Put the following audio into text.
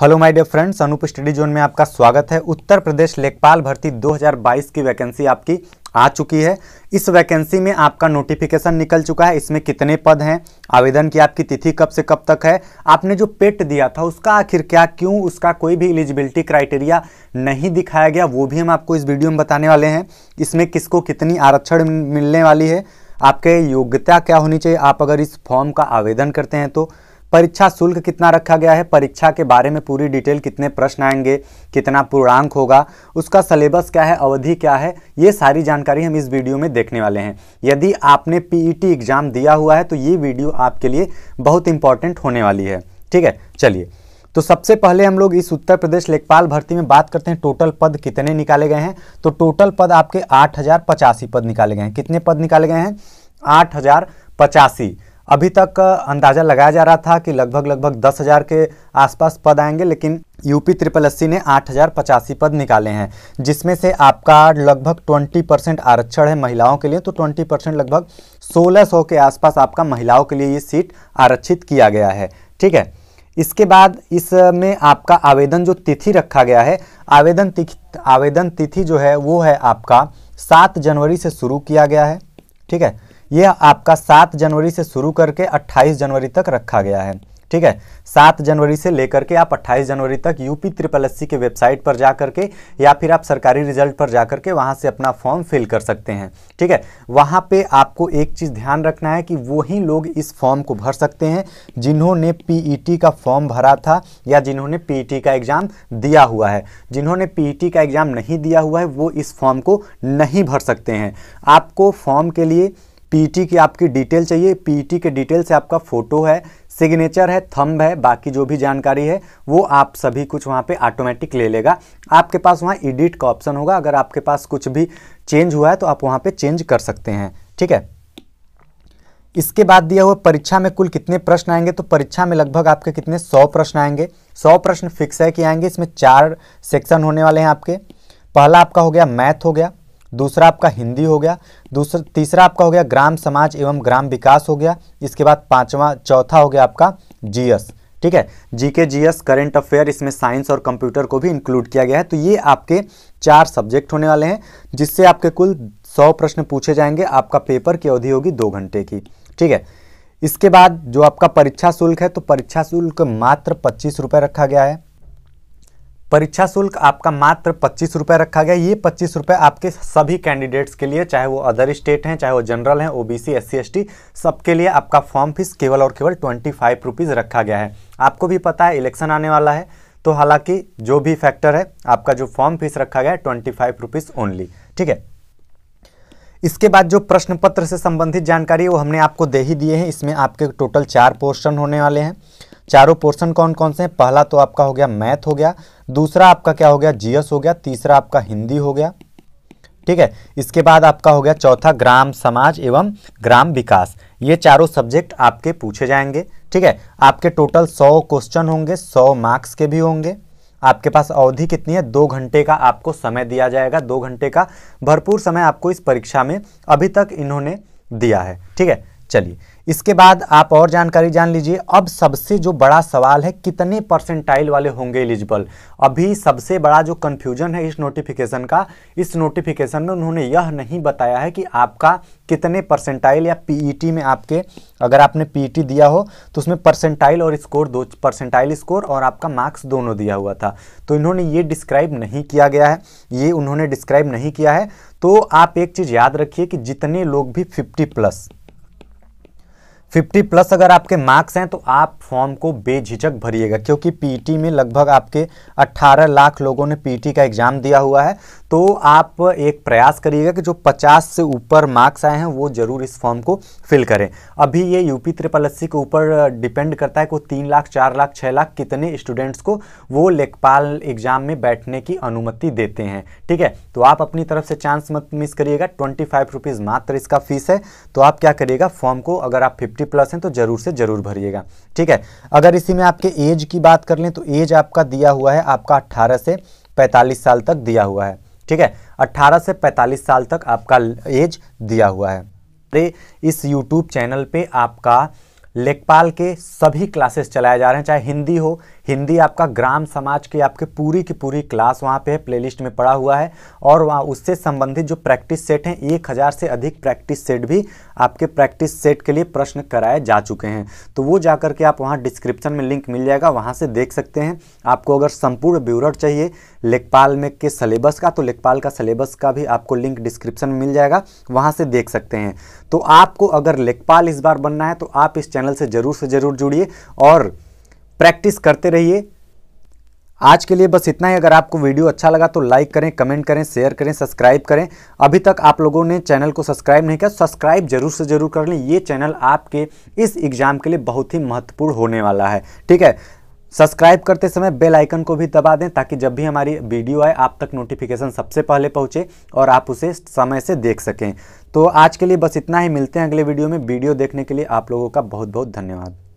hello my dear friends Anoop study zone में आपका स्वागत है उत्तर प्रदेश लेखपाल भर्ती 2022 की वैकेंसी आपकी आ चुकी है इस वैकेंसी में आपका नोटिफिकेशन निकल चुका है इसमें कितने पद हैं आवेदन की आपकी तिथि कब से कब तक है आपने जो पेट दिया था उसका आखिर क्या क्यों उसका कोई भी एलिजिबिलिटी क्राइटेरिया नहीं दिखाया गया वो भी हम आपको इस वीडियो में बताने वाले हैं इसमें किसको कितनी आरक्षण मिलने वाली है आपके योग्यता क्या होनी चाहिए आप अगर इस फॉर्म का आवेदन करते हैं तो परीक्षा शुल्क कितना रखा गया है परीक्षा के बारे में पूरी डिटेल कितने प्रश्न आएंगे कितना पूर्णांक होगा उसका सिलेबस क्या है अवधि क्या है ये सारी जानकारी हम इस वीडियो में देखने वाले हैं यदि आपने पीईटी एग्जाम e दिया हुआ है तो ये वीडियो आपके लिए बहुत इंपॉर्टेंट होने वाली है ठीक है चलिए तो सबसे पहले हम लोग इस उत्तर प्रदेश लेखपाल भर्ती में बात करते हैं टोटल पद कितने निकाले गए हैं तो टोटल पद आपके आठ हजार पचासी पद निकाले गए हैं कितने पद निकाले गए हैं आठ हजार पचासी अभी तक अंदाज़ा लगाया जा रहा था कि लगभग लगभग दस हज़ार के आसपास पद आएंगे लेकिन यूपी ट्रिपल अस्सी ने आठ हज़ार पचासी पद निकाले हैं जिसमें से आपका लगभग ट्वेंटी परसेंट आरक्षण है महिलाओं के लिए तो ट्वेंटी परसेंट लगभग सोलह सौ के आसपास आपका महिलाओं के लिए ये सीट आरक्षित किया गया है ठीक है इसके बाद इसमें आपका आवेदन जो तिथि रखा गया है आवेदन तिथि आवेदन तिथि जो है वो है आपका सात जनवरी से शुरू किया गया है ठीक है यह आपका सात जनवरी से शुरू करके अट्ठाईस जनवरी तक रखा गया है ठीक है सात जनवरी से लेकर के आप 28 जनवरी तक यूपी ट्रिपल एस के वेबसाइट पर जा करके या फिर आप सरकारी रिजल्ट पर जा करके वहाँ से अपना फॉर्म फिल कर सकते हैं ठीक है वहाँ पे आपको एक चीज़ ध्यान रखना है कि वही लोग इस फॉर्म को भर सकते हैं जिन्होंने पीईटी e का फॉर्म भरा था या जिन्होंने पी e का एग्ज़ाम दिया हुआ है जिन्होंने पी e का एग्ज़ाम नहीं दिया हुआ है वो इस फॉर्म को नहीं भर सकते हैं आपको फॉर्म के लिए पीटी e की आपकी डिटेल चाहिए पीटी e के डिटेल से आपका फ़ोटो है सिग्नेचर है थंब है बाकी जो भी जानकारी है वो आप सभी कुछ वहाँ पे ऑटोमेटिक ले लेगा आपके पास वहाँ एडिट का ऑप्शन होगा अगर आपके पास कुछ भी चेंज हुआ है तो आप वहाँ पे चेंज कर सकते हैं ठीक है इसके बाद दिया हुआ परीक्षा में कुल कितने प्रश्न आएंगे तो परीक्षा में लगभग आपके कितने सौ प्रश्न आएंगे सौ प्रश्न फिक्स है कि आएंगे इसमें चार सेक्शन होने वाले हैं आपके पहला आपका हो गया मैथ हो गया दूसरा आपका हिंदी हो गया दूसरा तीसरा आपका हो गया ग्राम समाज एवं ग्राम विकास हो गया इसके बाद पांचवा चौथा हो गया आपका जीएस ठीक है जीके जीएस करंट अफेयर इसमें साइंस और कंप्यूटर को भी इंक्लूड किया गया है तो ये आपके चार सब्जेक्ट होने वाले हैं जिससे आपके कुल सौ प्रश्न पूछे जाएंगे आपका पेपर की अवधि होगी दो घंटे की ठीक है इसके बाद जो आपका परीक्षा शुल्क है तो परीक्षा शुल्क मात्र पच्चीस रुपये रखा गया है परीक्षा शुल्क आपका मात्र पच्चीस रुपये रखा गया ये पच्चीस रुपये आपके सभी कैंडिडेट्स के लिए चाहे वो अदर स्टेट हैं चाहे वो जनरल हैं ओबीसी एससी एसटी सबके लिए आपका फॉर्म फीस केवल और केवल ट्वेंटी फाइव रुपीज़ रखा गया है आपको भी पता है इलेक्शन आने वाला है तो हालांकि जो भी फैक्टर है आपका जो फॉर्म फीस रखा गया है ट्वेंटी फाइव रुपीज़ ओनली ठीक है इसके बाद जो प्रश्न पत्र से संबंधित जानकारी वो हमने आपको दे ही दिए हैं इसमें आपके टोटल चार पोर्शन होने वाले हैं चारों पोर्शन कौन कौन से हैं पहला तो आपका हो गया मैथ हो गया दूसरा आपका क्या हो गया जीएस हो गया तीसरा आपका हिंदी हो गया ठीक है इसके बाद आपका हो गया चौथा ग्राम समाज एवं ग्राम विकास ये चारों सब्जेक्ट आपके पूछे जाएंगे ठीक है आपके टोटल सौ क्वेश्चन होंगे सौ मार्क्स के भी होंगे आपके पास अवधि कितनी है दो घंटे का आपको समय दिया जाएगा दो घंटे का भरपूर समय आपको इस परीक्षा में अभी तक इन्होंने दिया है ठीक है चलिए इसके बाद आप और जानकारी जान लीजिए अब सबसे जो बड़ा सवाल है कितने परसेंटाइल वाले होंगे एलिजिबल अभी सबसे बड़ा जो कन्फ्यूजन है इस नोटिफिकेशन का इस नोटिफिकेशन में उन्होंने यह नहीं बताया है कि आपका कितने परसेंटाइल या पीईटी e में आपके अगर आपने पीईटी e दिया हो तो उसमें परसेंटाइल और स्कोर दो परसेंटाइल स्कोर और आपका मार्क्स दोनों दिया हुआ था तो इन्होंने ये डिस्क्राइब नहीं किया गया है ये उन्होंने डिस्क्राइब नहीं किया है तो आप एक चीज़ याद रखिए कि जितने लोग भी फिफ्टी प्लस फिफ्टी प्लस अगर आपके मार्क्स हैं तो आप फॉर्म को बेझिझक भरिएगा क्योंकि पीटी में लगभग आपके 18 लाख लोगों ने पीटी का एग्ज़ाम दिया हुआ है तो आप एक प्रयास करिएगा कि जो 50 से ऊपर मार्क्स आए हैं वो ज़रूर इस फॉर्म को फिल करें अभी ये यूपी त्रिपल के ऊपर डिपेंड करता है कि तीन लाख चार लाख छः लाख कितने स्टूडेंट्स को वो लेखपाल एग्ज़ाम में बैठने की अनुमति देते हैं ठीक है तो आप अपनी तरफ से चांस मत मिस करिएगा ट्वेंटी फाइव मात्र इसका फीस है तो आप क्या करिएगा फॉर्म को अगर आप फिफ्टी 50 प्लस हैं तो ज़रूर से ज़रूर भरिएगा ठीक है अगर इसी में आपके एज की बात कर लें तो एज आपका दिया हुआ है आपका अट्ठारह से पैंतालीस साल तक दिया हुआ है ठीक है अट्ठारह से पैंतालीस साल तक आपका एज दिया हुआ है तो इस यूट्यूब चैनल पे आपका लेखपाल के सभी क्लासेस चलाए जा रहे हैं चाहे हिंदी हो हिंदी आपका ग्राम समाज की आपके पूरी की पूरी क्लास वहाँ पे है प्लेलिस्ट में पड़ा हुआ है और वहाँ उससे संबंधित जो प्रैक्टिस सेट हैं एक हज़ार से अधिक प्रैक्टिस सेट भी आपके प्रैक्टिस सेट के लिए प्रश्न कराए जा चुके हैं तो वो जा करके आप वहाँ डिस्क्रिप्शन में लिंक मिल जाएगा वहाँ से देख सकते हैं आपको अगर संपूर्ण ब्यूरट चाहिए लेखपाल में के सलेबस का तो लेखपाल का सलेबस का भी आपको लिंक डिस्क्रिप्शन में मिल जाएगा वहाँ से देख सकते हैं तो आपको अगर लेखपाल इस बार बनना है तो आप इस चैनल चैनल से ज़रूर से ज़रूर जुड़िए और प्रैक्टिस करते रहिए आज के लिए बस इतना ही अगर आपको वीडियो अच्छा लगा तो लाइक करें कमेंट करें शेयर करें सब्सक्राइब करें अभी तक आप लोगों ने चैनल को सब्सक्राइब नहीं किया सब्सक्राइब जरूर से जरूर कर लें ये चैनल आपके इस एग्ज़ाम के लिए बहुत ही महत्वपूर्ण होने वाला है ठीक है सब्सक्राइब करते समय बेल आइकन को भी दबा दें ताकि जब भी हमारी वीडियो आए आप तक नोटिफिकेशन सबसे पहले पहुंचे और आप उसे समय से देख सकें तो आज के लिए बस इतना ही मिलते हैं अगले वीडियो में वीडियो देखने के लिए आप लोगों का बहुत बहुत धन्यवाद